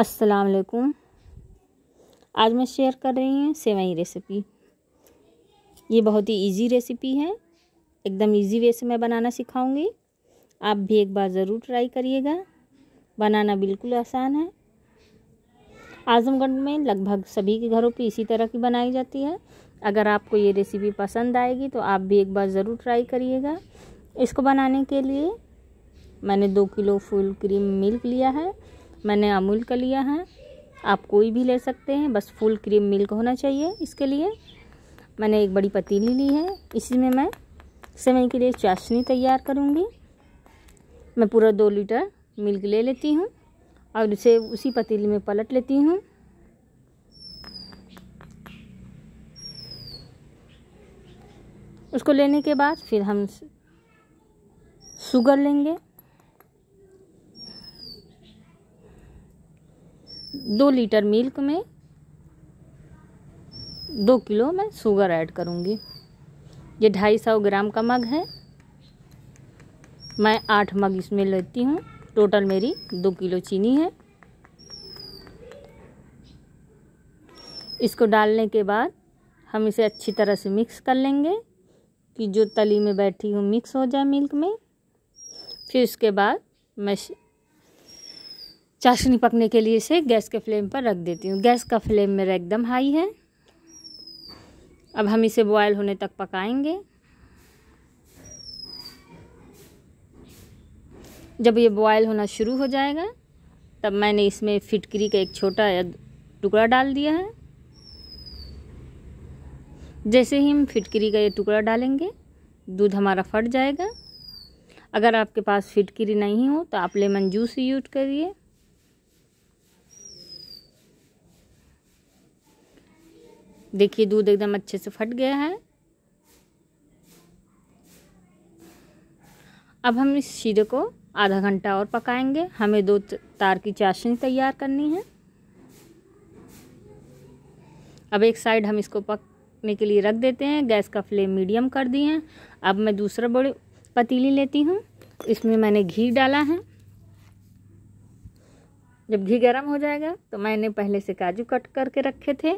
अस्सलाम वालेकुम आज मैं शेयर कर रही हूँ सेवई रेसिपी ये बहुत ही इजी रेसिपी है एकदम इजी वे से मैं बनाना सिखाऊंगी आप भी एक बार ज़रूर ट्राई करिएगा बनाना बिल्कुल आसान है आजमगढ़ में लगभग सभी के घरों पे इसी तरह की बनाई जाती है अगर आपको ये रेसिपी पसंद आएगी तो आप भी एक बार ज़रूर ट्राई करिएगा इसको बनाने के लिए मैंने दो किलो फुल क्रीम मिल्क लिया है मैंने अमूल का लिया है आप कोई भी ले सकते हैं बस फुल क्रीम मिल्क होना चाहिए इसके लिए मैंने एक बड़ी पतीली ली है इसी में मैं सेवई के लिए चाशनी तैयार करूँगी मैं पूरा दो लीटर मिल्क ले लेती हूँ और उसे उसी पतीली में पलट लेती हूँ उसको लेने के बाद फिर हम शुगर लेंगे दो लीटर मिल्क में दो किलो मैं शुगर ऐड करूँगी ये ढाई सौ ग्राम का मग है मैं आठ मग इसमें लेती हूँ टोटल मेरी दो किलो चीनी है इसको डालने के बाद हम इसे अच्छी तरह से मिक्स कर लेंगे कि जो तली में बैठी हूँ मिक्स हो जाए मिल्क में फिर उसके बाद मैं चाशनी पकने के लिए इसे गैस के फ्लेम पर रख देती हूँ गैस का फ्लेम मेरा एकदम हाई है अब हम इसे बॉयल होने तक पकाएंगे जब ये बॉयल होना शुरू हो जाएगा तब मैंने इसमें फिटकरी का एक छोटा टुकड़ा डाल दिया है जैसे ही हम फिटकरी का ये टुकड़ा डालेंगे दूध हमारा फट जाएगा अगर आपके पास फिटकरी नहीं हो तो आप लेमन जूस यूज करिए देखिए दूध एकदम अच्छे से फट गया है अब हम इस शीरे को आधा घंटा और पकाएंगे हमें दो तार की चाशनी तैयार करनी है अब एक साइड हम इसको पकने के लिए रख देते हैं गैस का फ्लेम मीडियम कर दिए हैं अब मैं दूसरा बड़े पतीली लेती हूँ इसमें मैंने घी डाला है जब घी गर्म हो जाएगा तो मैंने पहले से काजू कट करके रखे थे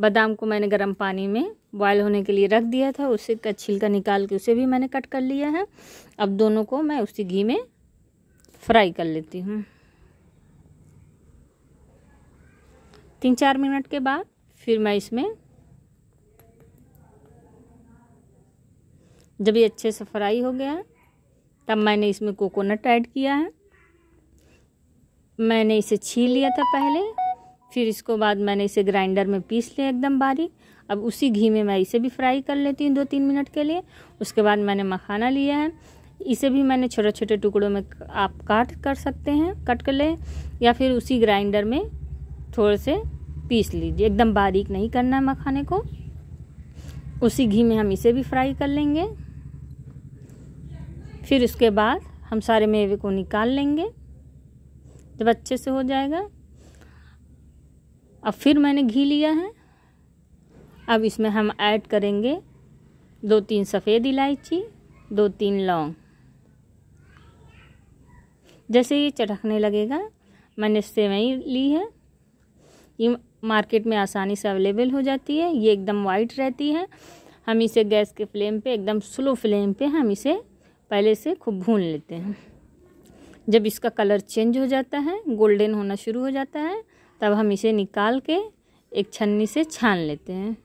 बादाम को मैंने गर्म पानी में बॉयल होने के लिए रख दिया था उससे का छिलका निकाल के उसे भी मैंने कट कर लिया है अब दोनों को मैं उसी घी में फ्राई कर लेती हूँ तीन चार मिनट के बाद फिर मैं इसमें जब ये अच्छे से फ्राई हो गया तब मैंने इसमें कोकोनट ऐड किया है मैंने इसे छील लिया था पहले फिर इसको बाद मैंने इसे ग्राइंडर में पीस लिया एकदम बारीक अब उसी घी में मैं इसे भी फ्राई कर लेती हूँ दो तीन मिनट के लिए उसके बाद मैंने मखाना लिया है इसे भी मैंने छोटे छोटे टुकड़ों में आप काट कर सकते हैं कट कर लें या फिर उसी ग्राइंडर में थोड़े से पीस लीजिए एकदम बारीक नहीं करना है मखाने को उसी घी में हम इसे भी फ्राई कर लेंगे फिर उसके बाद हम सारे मेवे को निकाल लेंगे जब अच्छे से हो जाएगा अब फिर मैंने घी लिया है अब इसमें हम ऐड करेंगे दो तीन सफ़ेद इलायची दो तीन लौंग जैसे ये चटकने लगेगा मैंने सेवई ली है ये मार्केट में आसानी से अवेलेबल हो जाती है ये एकदम वाइट रहती है हम इसे गैस के फ्लेम पे एकदम स्लो फ्लेम पे हम इसे पहले से खूब भून लेते हैं जब इसका कलर चेंज हो जाता है गोल्डन होना शुरू हो जाता है तब हम इसे निकाल के एक छन्नी से छान लेते हैं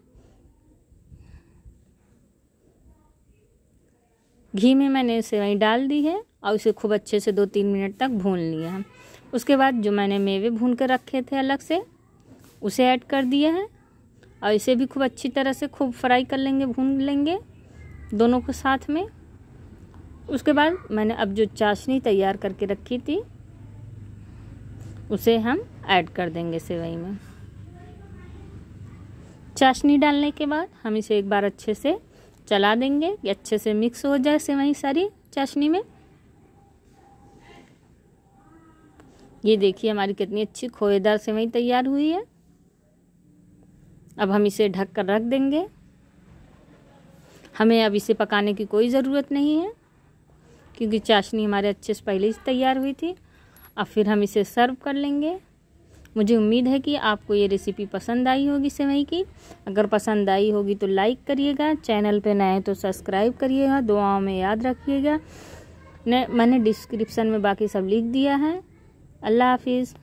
घी में मैंने सेवई डाल दी है और उसे खूब अच्छे से दो तीन मिनट तक भून लिया उसके बाद जो मैंने मेवे भून कर रखे थे अलग से उसे ऐड कर दिया है और इसे भी खूब अच्छी तरह से खूब फ्राई कर लेंगे भून लेंगे दोनों को साथ में उसके बाद मैंने अब जो चाशनी तैयार करके रखी थी उसे हम ऐड कर देंगे सेवई में चाशनी डालने के बाद हम इसे एक बार अच्छे से चला देंगे कि अच्छे से मिक्स हो जाए सेवई सारी चाशनी में ये देखिए हमारी कितनी अच्छी खोएदार सेवई तैयार हुई है अब हम इसे ढक कर रख देंगे हमें अब इसे पकाने की कोई ज़रूरत नहीं है क्योंकि चाशनी हमारे अच्छे से पहले ही तैयार हुई थी अब फिर हम इसे सर्व कर लेंगे मुझे उम्मीद है कि आपको ये रेसिपी पसंद आई होगी सेवई की अगर पसंद आई होगी तो लाइक करिएगा चैनल पे नए तो सब्सक्राइब करिएगा दुआओं में याद रखिएगा मैंने डिस्क्रिप्शन में बाकी सब लिख दिया है अल्लाह हाफिज़